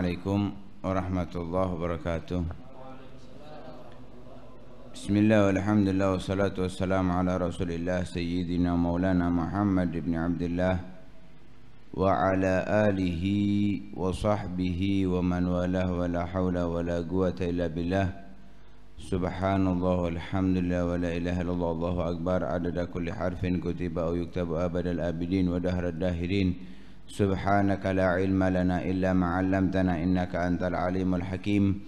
عليكم ورحمة الله وبركاته بسم الله والحمد لله والصلاة والسلام على رسول الله سيدنا مولانا محمد بن عبد الله وعلى آله وصحبه ومن والاه ولا حول ولا قوة إلا بالله سبحان الله والحمد لله ولا إله إلا الله الله أكبر عدد كل حرف كتب أو يكتب أبد الآبدين ودهر الداهرين سبحانك لا علم لنا إلا ما علمتنا إنك أنت العليم الحكيم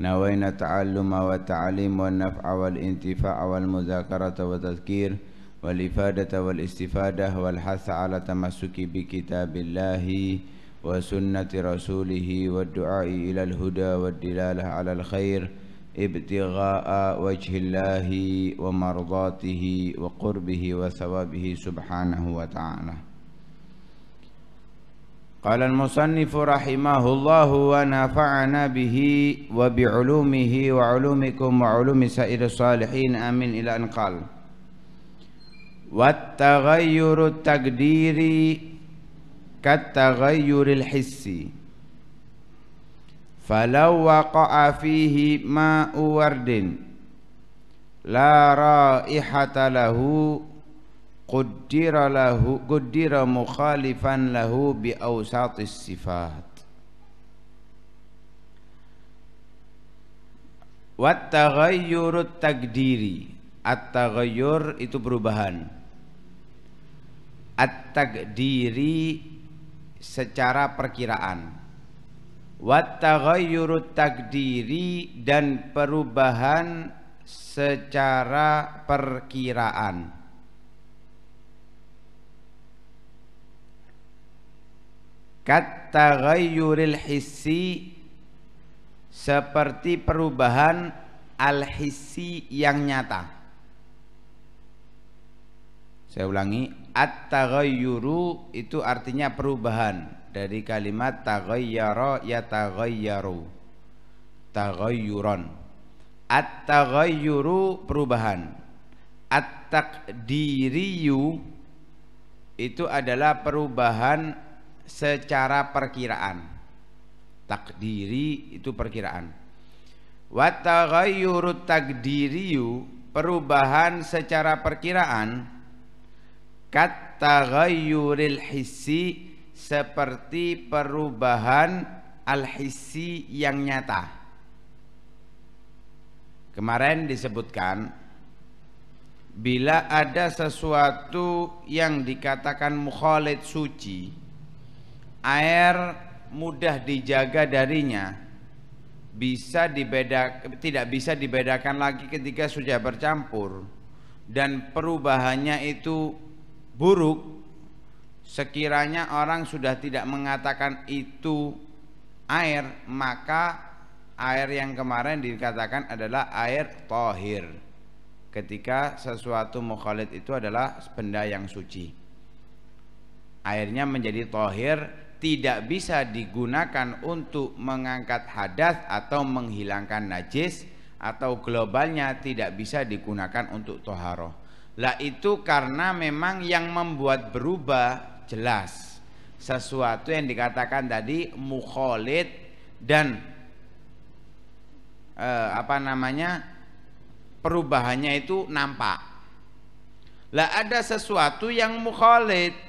نوينا التعلم والتعليم والنفع والانتفاع والمذاكرة والتذكير والإفادة والاستفادة والحث على تمسك بكتاب الله وسنة رسوله والدعاء إلى الهدى والدلالة على الخير ابتغاء وجه الله ومرضاته وقربه وثوابه سبحانه وتعالى قال المصنف رحمه الله ونفعنا به وبعلومه وعلومكم وعلوم سائر الصالحين آمين إلى أن قال والتغير التقديري كالتغير الحسي فلو وقع فيه ماء ورد لا رائحة له qaddira lahu qaddira mukhalifan lahu bi awsatis sifat wa takdiri at-taghayyur itu perubahan at-takdiri secara perkiraan wa taghayyurut takdiri dan perubahan secara perkiraan Kataghayyuril hissi seperti perubahan al hisi yang nyata. Saya ulangi, at-taghayyuru itu artinya perubahan dari kalimat taghayyara yataghayyaru. Taghayyuron. At-taghayyuru perubahan. At-taqdiriyu itu adalah perubahan secara perkiraan takdiri itu perkiraan wa taghayyuru takdiriyu perubahan secara perkiraan kat hissi seperti perubahan al hisi yang nyata kemarin disebutkan bila ada sesuatu yang dikatakan mukhalid suci air mudah dijaga darinya bisa dibeda tidak bisa dibedakan lagi ketika sudah bercampur dan perubahannya itu buruk sekiranya orang sudah tidak mengatakan itu air maka air yang kemarin dikatakan adalah air tohir ketika sesuatu mukhalid itu adalah benda yang suci airnya menjadi tohir tidak bisa digunakan untuk mengangkat hadas atau menghilangkan najis atau globalnya tidak bisa digunakan untuk toharoh lah itu karena memang yang membuat berubah jelas sesuatu yang dikatakan tadi mukholid dan eh, apa namanya perubahannya itu nampak lah ada sesuatu yang mukholid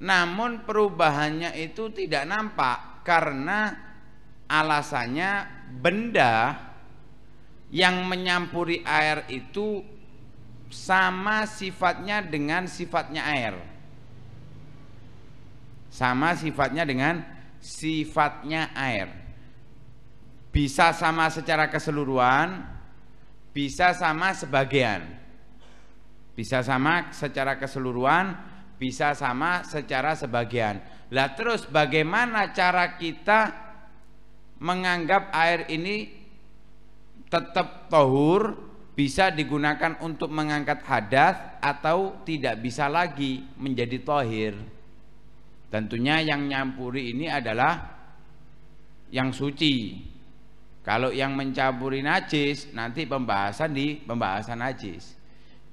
namun perubahannya itu tidak nampak karena alasannya benda yang menyampuri air itu sama sifatnya dengan sifatnya air. Sama sifatnya dengan sifatnya air. Bisa sama secara keseluruhan, bisa sama sebagian. Bisa sama secara keseluruhan, bisa sama secara sebagian. Lah terus bagaimana cara kita menganggap air ini tetap tohur bisa digunakan untuk mengangkat hadas atau tidak bisa lagi menjadi tohir. Tentunya yang nyampuri ini adalah yang suci. Kalau yang mencampuri najis nanti pembahasan di pembahasan najis.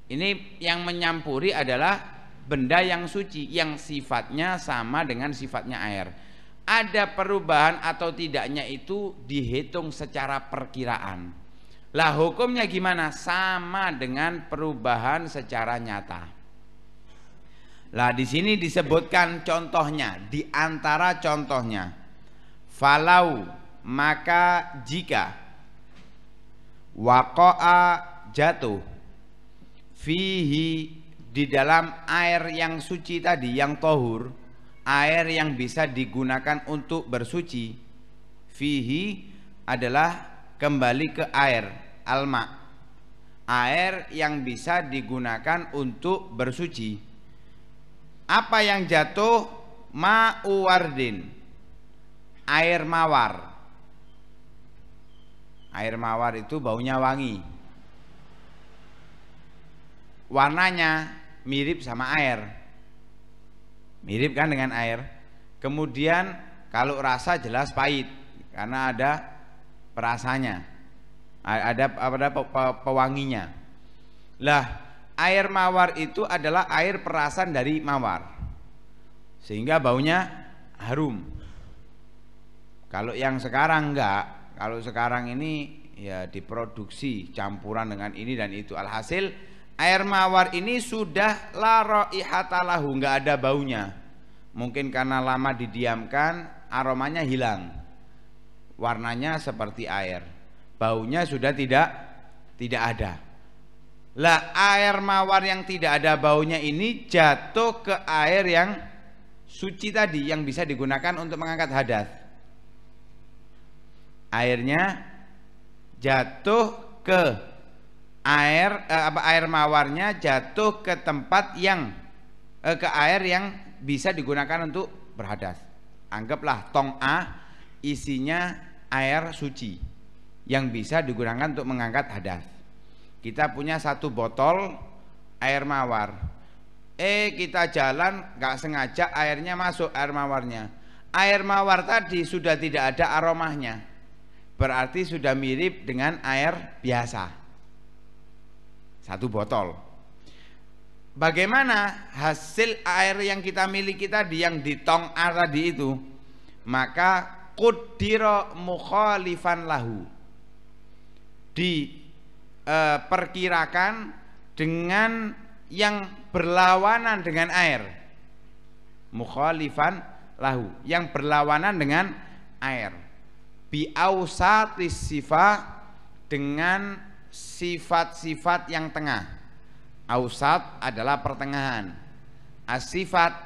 Ini yang menyampuri adalah benda yang suci yang sifatnya sama dengan sifatnya air. Ada perubahan atau tidaknya itu dihitung secara perkiraan. Lah hukumnya gimana? Sama dengan perubahan secara nyata. Lah di sini disebutkan contohnya, di antara contohnya. Falau maka jika wakoa jatuh fihi di dalam air yang suci tadi yang tohur air yang bisa digunakan untuk bersuci fihi adalah kembali ke air alma air yang bisa digunakan untuk bersuci apa yang jatuh ma'uwardin air mawar air mawar itu baunya wangi warnanya mirip sama air mirip kan dengan air kemudian kalau rasa jelas pahit karena ada perasanya ada ada pewanginya lah air mawar itu adalah air perasan dari mawar sehingga baunya harum kalau yang sekarang enggak kalau sekarang ini ya diproduksi campuran dengan ini dan itu alhasil air mawar ini sudah laro ihatalahu nggak ada baunya mungkin karena lama didiamkan aromanya hilang warnanya seperti air baunya sudah tidak tidak ada lah air mawar yang tidak ada baunya ini jatuh ke air yang suci tadi yang bisa digunakan untuk mengangkat hadas airnya jatuh ke air eh, apa air mawarnya jatuh ke tempat yang eh, ke air yang bisa digunakan untuk berhadas. Anggaplah tong A isinya air suci yang bisa digunakan untuk mengangkat hadas. Kita punya satu botol air mawar. Eh kita jalan nggak sengaja airnya masuk air mawarnya. Air mawar tadi sudah tidak ada aromanya. Berarti sudah mirip dengan air biasa satu botol. Bagaimana hasil air yang kita miliki tadi yang di tong A tadi itu? Maka kudiro mukhalifan lahu diperkirakan eh, dengan yang berlawanan dengan air mukhalifan lahu yang berlawanan dengan air biausatis sifa dengan sifat-sifat yang tengah. Ausat adalah pertengahan. Asifat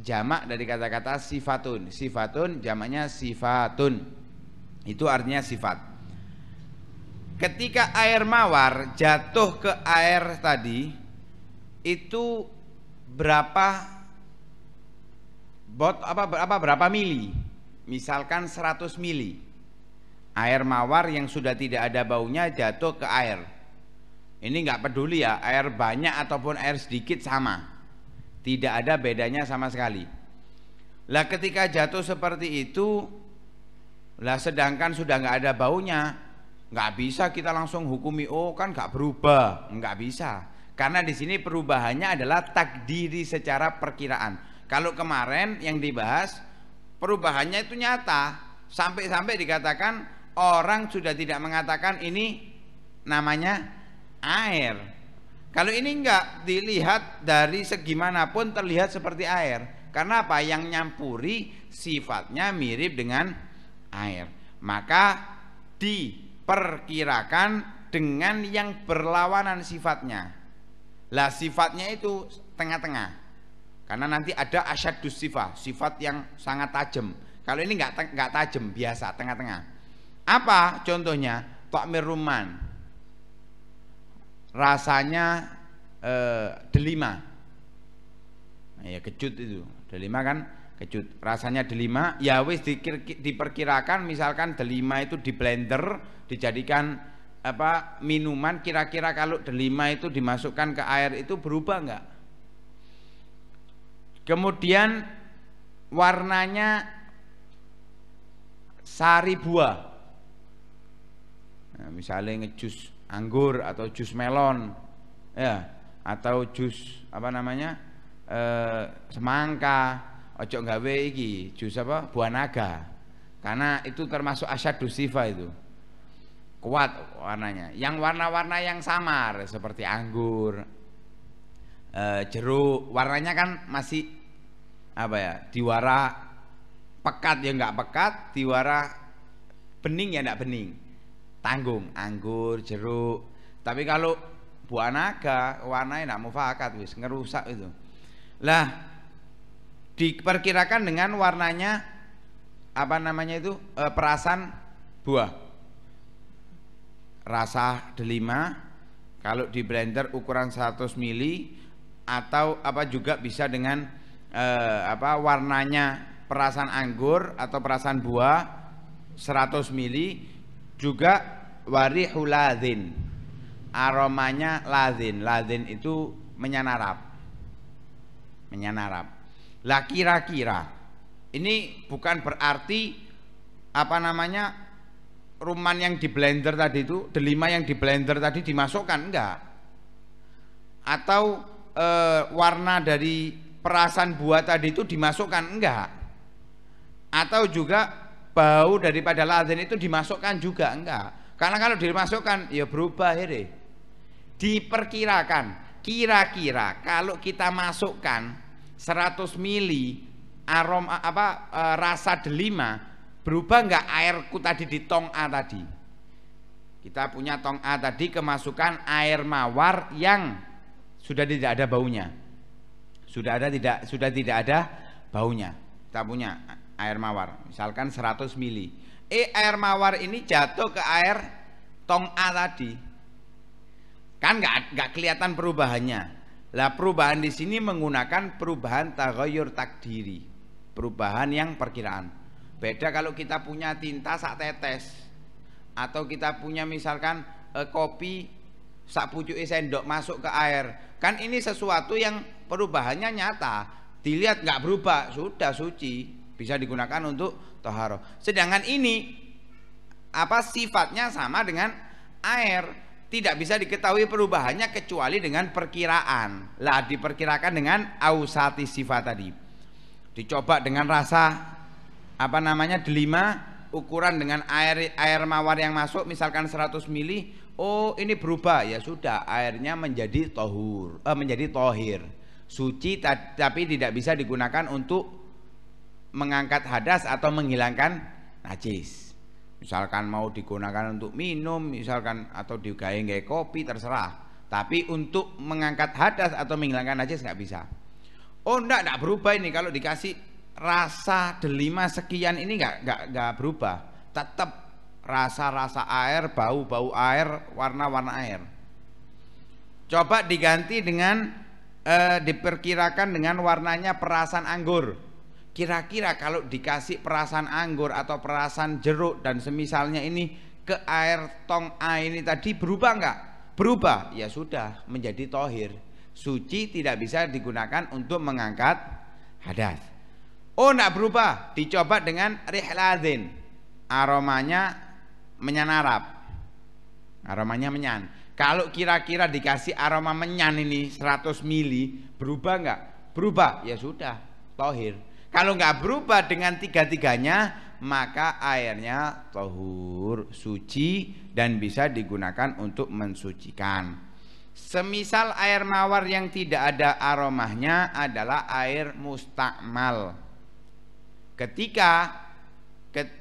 jamak dari kata-kata sifatun. Sifatun jamaknya sifatun. Itu artinya sifat. Ketika air mawar jatuh ke air tadi itu berapa bot apa berapa berapa mili? Misalkan 100 mili air mawar yang sudah tidak ada baunya jatuh ke air ini nggak peduli ya air banyak ataupun air sedikit sama tidak ada bedanya sama sekali lah ketika jatuh seperti itu lah sedangkan sudah nggak ada baunya nggak bisa kita langsung hukumi oh kan nggak berubah nggak bisa karena di sini perubahannya adalah takdiri secara perkiraan kalau kemarin yang dibahas perubahannya itu nyata sampai-sampai dikatakan orang sudah tidak mengatakan ini namanya air. Kalau ini enggak dilihat dari segi manapun terlihat seperti air. Karena apa? Yang nyampuri sifatnya mirip dengan air. Maka diperkirakan dengan yang berlawanan sifatnya. Lah sifatnya itu tengah-tengah. Karena nanti ada asyadus sifat, sifat yang sangat tajam. Kalau ini enggak enggak tajam, biasa, tengah-tengah. Apa contohnya? Takmir ruman. Rasanya eh, delima. Nah, ya kecut itu. Delima kan kecut. Rasanya delima, ya wis diperkirakan misalkan delima itu di blender dijadikan apa minuman kira-kira kalau delima itu dimasukkan ke air itu berubah enggak? Kemudian warnanya sari buah Nah, misalnya ngejus anggur atau jus melon, ya atau jus apa namanya e, semangka, ojo gawe iki jus apa buah naga, karena itu termasuk asyadu sifa itu kuat warnanya. Yang warna-warna yang samar seperti anggur, e, jeruk, warnanya kan masih apa ya diwara pekat ya nggak pekat, diwara bening ya nggak bening tanggung anggur jeruk tapi kalau buah naga warnanya tidak mufakat wis ngerusak itu lah diperkirakan dengan warnanya apa namanya itu e, perasan buah rasa delima kalau di blender ukuran 100 mili atau apa juga bisa dengan e, apa warnanya perasan anggur atau perasan buah 100 mili juga warihu ladin aromanya lazin lazin itu menyanarap menyanarap lah kira-kira ini bukan berarti apa namanya ruman yang di blender tadi itu delima yang di blender tadi dimasukkan enggak atau e, warna dari perasan buah tadi itu dimasukkan enggak atau juga bau daripada lazim itu dimasukkan juga enggak karena kalau dimasukkan ya berubah ini diperkirakan kira-kira kalau kita masukkan 100 mili aroma apa e, rasa delima berubah enggak airku tadi di tong A tadi kita punya tong A tadi kemasukan air mawar yang sudah tidak ada baunya sudah ada tidak sudah tidak ada baunya kita punya air mawar misalkan 100 mili eh air mawar ini jatuh ke air tong A tadi kan nggak nggak kelihatan perubahannya lah perubahan di sini menggunakan perubahan tagoyur takdiri perubahan yang perkiraan beda kalau kita punya tinta sak tetes atau kita punya misalkan eh, kopi sak pucuk sendok masuk ke air kan ini sesuatu yang perubahannya nyata dilihat nggak berubah sudah suci bisa digunakan untuk toharo Sedangkan ini apa sifatnya sama dengan air tidak bisa diketahui perubahannya kecuali dengan perkiraan lah diperkirakan dengan ausati sifat tadi dicoba dengan rasa apa namanya delima ukuran dengan air air mawar yang masuk misalkan 100 mili oh ini berubah ya sudah airnya menjadi tohur eh, menjadi tohir suci tapi tidak bisa digunakan untuk mengangkat hadas atau menghilangkan najis. Misalkan mau digunakan untuk minum, misalkan atau digawe kopi terserah. Tapi untuk mengangkat hadas atau menghilangkan najis nggak bisa. Oh enggak, enggak berubah ini kalau dikasih rasa delima sekian ini nggak nggak nggak berubah. Tetap rasa-rasa air, bau-bau air, warna-warna air. Coba diganti dengan eh, diperkirakan dengan warnanya perasan anggur. Kira-kira kalau dikasih perasan anggur atau perasan jeruk dan semisalnya ini ke air tong A ini tadi berubah nggak? Berubah, ya sudah menjadi tohir. Suci tidak bisa digunakan untuk mengangkat hadas. Oh enggak berubah, dicoba dengan rihladin. Aromanya menyanarap. Aromanya menyan. Kalau kira-kira dikasih aroma menyan ini 100 mili, berubah nggak? Berubah, ya sudah, tohir. Kalau nggak berubah dengan tiga-tiganya, maka airnya tohur, suci dan bisa digunakan untuk mensucikan. Semisal air mawar yang tidak ada aromanya adalah air mustakmal. Ketika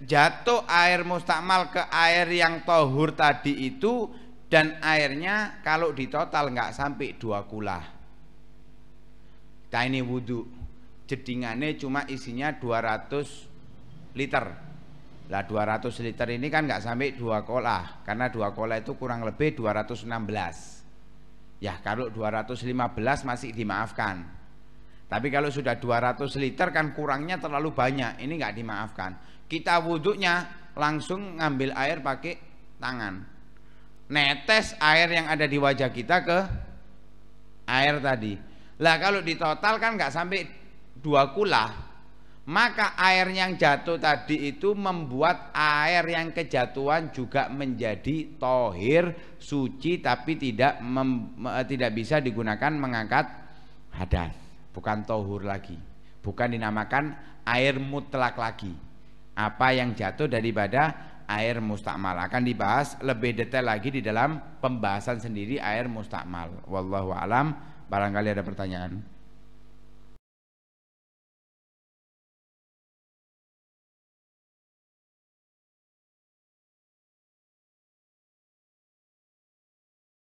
jatuh air mustakmal ke air yang tohur tadi itu dan airnya kalau di total nggak sampai dua kulah. Nah ini wudhu jedingannya cuma isinya 200 liter lah 200 liter ini kan nggak sampai dua kolah karena dua kolah itu kurang lebih 216 ya kalau 215 masih dimaafkan tapi kalau sudah 200 liter kan kurangnya terlalu banyak ini nggak dimaafkan kita wuduknya langsung ngambil air pakai tangan netes air yang ada di wajah kita ke air tadi lah kalau ditotal kan nggak sampai dua kula maka air yang jatuh tadi itu membuat air yang kejatuhan juga menjadi tohir, suci, tapi tidak mem, tidak bisa digunakan mengangkat hadas, bukan tohur lagi, bukan dinamakan air mutlak lagi. Apa yang jatuh daripada air mustakmal akan dibahas lebih detail lagi di dalam pembahasan sendiri air mustakmal wallahu barangkali ada pertanyaan